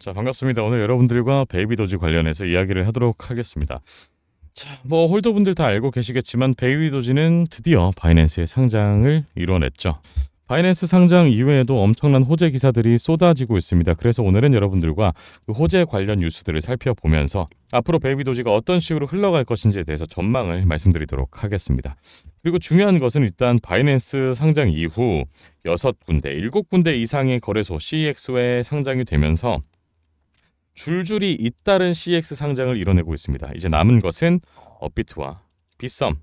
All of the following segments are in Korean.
자 반갑습니다. 오늘 여러분들과 베이비도지 관련해서 이야기를 하도록 하겠습니다. 자, 뭐 홀더분들 다 알고 계시겠지만 베이비도지는 드디어 바이낸스의 상장을 이뤄냈죠. 바이낸스 상장 이외에도 엄청난 호재 기사들이 쏟아지고 있습니다. 그래서 오늘은 여러분들과 그 호재 관련 뉴스들을 살펴보면서 앞으로 베이비도지가 어떤 식으로 흘러갈 것인지에 대해서 전망을 말씀드리도록 하겠습니다. 그리고 중요한 것은 일단 바이낸스 상장 이후 6군데, 7군데 이상의 거래소 CX에 상장이 되면서 줄줄이 잇따른 CX 상장을 이뤄내고 있습니다. 이제 남은 것은 업비트와 비썸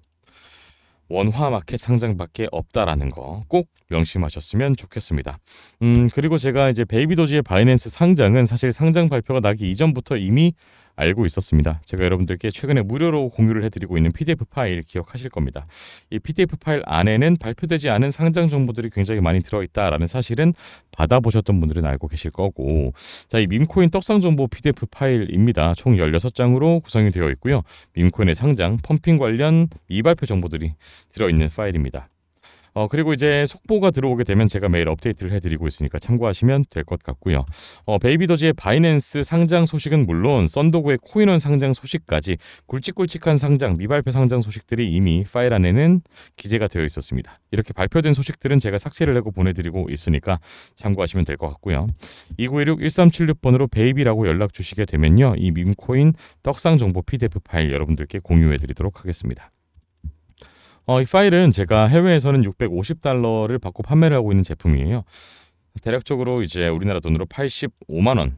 원화 마켓 상장밖에 없다라는 거 꼭 명심하셨으면 좋겠습니다. 음 그리고 제가 이제 베이비도지의 바이낸스 상장은 사실 상장 발표가 나기 이전부터 이미 알고 있었습니다. 제가 여러분들께 최근에 무료로 공유를 해드리고 있는 PDF 파일 기억하실 겁니다. 이 PDF 파일 안에는 발표되지 않은 상장 정보들이 굉장히 많이 들어있다라는 사실은 받아보셨던 분들은 알고 계실 거고 자, 이 밈코인 떡상 정보 PDF 파일입니다. 총 16장으로 구성이 되어 있고요. 밈코인의 상장, 펌핑 관련 이발표 정보들이 들어있는 파일입니다. 어, 그리고 이제 속보가 들어오게 되면 제가 매일 업데이트를 해드리고 있으니까 참고하시면 될 것 같고요. 어, 베이비더지의 바이낸스 상장 소식은 물론 썬더고의 코인원 상장 소식까지 굵직굵직한 상장, 미발표 상장 소식들이 이미 파일 안에는 기재가 되어 있었습니다. 이렇게 발표된 소식들은 제가 삭제를 하고 보내드리고 있으니까 참고하시면 될 것 같고요. 2916-1376번으로 베이비라고 연락 주시게 되면요. 이 밈코인 떡상정보 PDF 파일 여러분들께 공유해드리도록 하겠습니다. 어, 이 파일은 제가 해외에서는 650달러를 받고 판매를 하고 있는 제품이에요. 대략적으로 이제 우리나라 돈으로 85만 원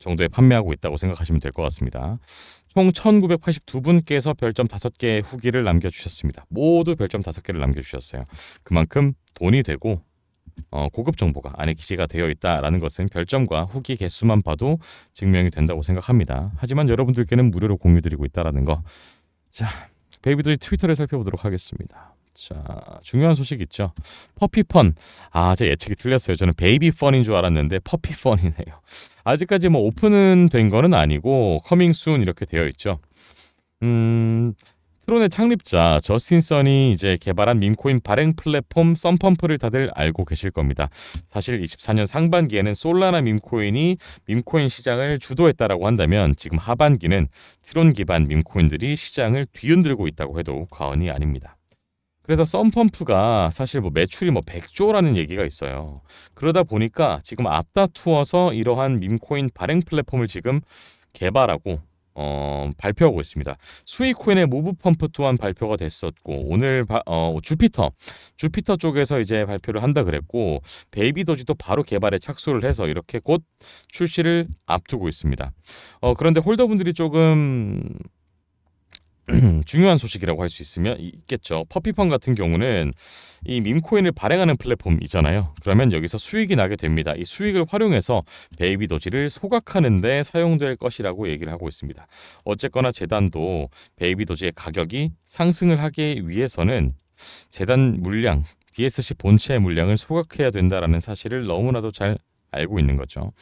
정도에 판매하고 있다고 생각하시면 될 것 같습니다. 총 1982분께서 별점 5개의 후기를 남겨주셨습니다. 모두 별점 5개를 남겨주셨어요. 그만큼 돈이 되고 어, 고급 정보가 안에 기재가 되어 있다라는 것은 별점과 후기 개수만 봐도 증명이 된다고 생각합니다. 하지만 여러분들께는 무료로 공유드리고 있다라는 거. 자, 베이비들이 트위터를 살펴보도록 하겠습니다. 자, 중요한 소식 있죠. 퍼피펀. 아, 제 예측이 틀렸어요. 저는 베이비펀인 줄 알았는데 퍼피펀이네요. 아직까지 뭐 오픈은 된 거는 아니고 커밍 순 이렇게 되어 있죠. 음, 트론의 창립자 저스틴 선이 이제 개발한 밈코인 발행 플랫폼 썬펌프를 다들 알고 계실 겁니다. 사실 24년 상반기에는 솔라나 밈코인이 밈코인 시장을 주도했다라고 한다면 지금 하반기는 트론 기반 밈코인들이 시장을 뒤흔들고 있다고 해도 과언이 아닙니다. 그래서 썬펌프가 사실 뭐 매출이 뭐 100조라는 얘기가 있어요. 그러다 보니까 지금 앞다투어서 이러한 밈코인 발행 플랫폼을 지금 개발하고 어, 발표하고 있습니다. 수익코인의 무브 펌프 또한 발표가 됐었고 오늘 바, 어, 주피터 주피터 쪽에서 이제 발표를 한다 그랬고 베이비 도지도 바로 개발에 착수를 해서 이렇게 곧 출시를 앞두고 있습니다. 어, 그런데 홀더분들이 조금 음, 중요한 소식이라고 할 수 있으면 있겠죠. 퍼피펀 같은 경우는 이 밈코인을 발행하는 플랫폼이잖아요. 그러면 여기서 수익이 나게 됩니다. 이 수익을 활용해서 베이비 도지를 소각하는데 사용될 것이라고 얘기를 하고 있습니다. 어쨌거나 재단도 베이비 도지의 가격이 상승을 하기 위해서는 재단 물량 BSC 본체의 물량을 소각해야 된다라는 사실을 너무나도 잘 알고 있는 거죠.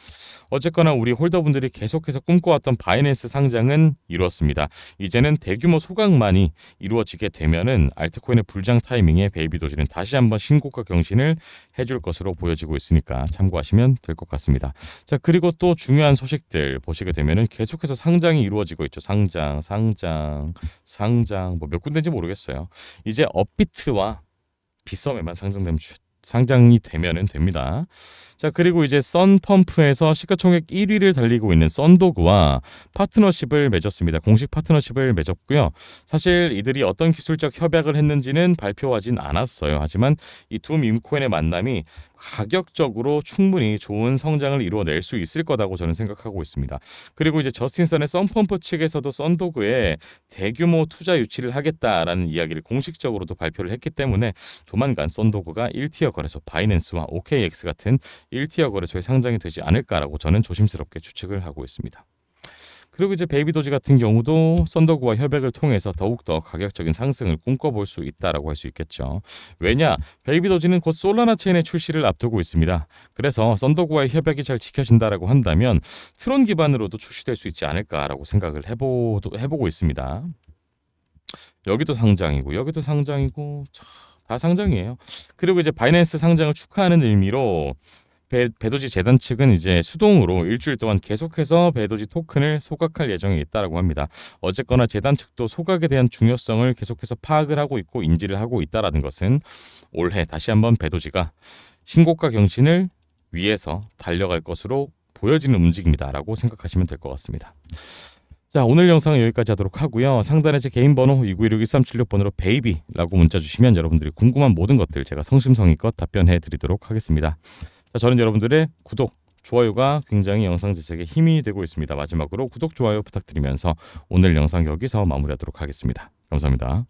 어쨌거나 우리 홀더분들이 계속해서 꿈꿔왔던 바이낸스 상장은 이루었습니다. 이제는 대규모 소각만이 이루어지게 되면은 알트코인의 불장 타이밍에 베이비 도시는 다시 한번 신고가 경신을 해줄 것으로 보여지고 있으니까 참고하시면 될 것 같습니다. 자 그리고 또 중요한 소식들 보시게 되면은 계속해서 상장이 이루어지고 있죠. 상장, 상장, 상장 뭐 몇 군데인지 모르겠어요. 이제 업비트와 비썸에만 상장되면 상장이 되면은 됩니다. 자 그리고 이제 썬펌프에서 시가총액 1위를 달리고 있는 썬도그와 파트너십을 맺었습니다. 공식 파트너십을 맺었고요. 사실 이들이 어떤 기술적 협약을 했는지는 발표하진 않았어요. 하지만 이 두 민코인의 만남이 가격적으로 충분히 좋은 성장을 이루어낼 수 있을 거라고 저는 생각하고 있습니다. 그리고 이제 저스틴선의 썬펌프 측에서도 썬도그에 대규모 투자 유치를 하겠다라는 이야기를 공식적으로도 발표를 했기 때문에 조만간 썬도그가 1티어 거래소 바이낸스와 OKX 같은 1티어 거래소에 상장이 되지 않을까라고 저는 조심스럽게 추측을 하고 있습니다. 그리고 이제 베이비도지 같은 경우도 썬더그와 협약을 통해서 더욱더 가격적인 상승을 꿈꿔볼 수 있다라고 할 수 있겠죠. 왜냐? 베이비도지는 곧 솔라나 체인의 출시를 앞두고 있습니다. 그래서 썬더그와의 협약이 잘 지켜진다라고 한다면 트론 기반으로도 출시될 수 있지 않을까라고 생각을 해보, 해보고 있습니다. 여기도 상장이고 여기도 상장이고 참다 상장이에요. 그리고 이제 바이낸스 상장을 축하하는 의미로 배, 배도지 재단 측은 이제 수동으로 일주일 동안 계속해서 배도지 토큰을 소각할 예정이 있다라고 합니다. 어쨌거나 재단 측도 소각에 대한 중요성을 계속해서 파악을 하고 있고 인지를 하고 있다라는 것은 올해 다시 한번 배도지가 신고가 경신을 위해서 달려갈 것으로 보여지는 움직임이다라고 생각하시면 될 것 같습니다. 자 오늘 영상은 여기까지 하도록 하고요. 상단에 제 개인 번호 2916-1376번으로 베이비라고 문자 주시면 여러분들이 궁금한 모든 것들 제가 성심성의껏 답변해 드리도록 하겠습니다. 자 저는 여러분들의 구독, 좋아요가 굉장히 영상 제작에 힘이 되고 있습니다. 마지막으로 구독, 좋아요 부탁드리면서 오늘 영상 여기서 마무리하도록 하겠습니다. 감사합니다.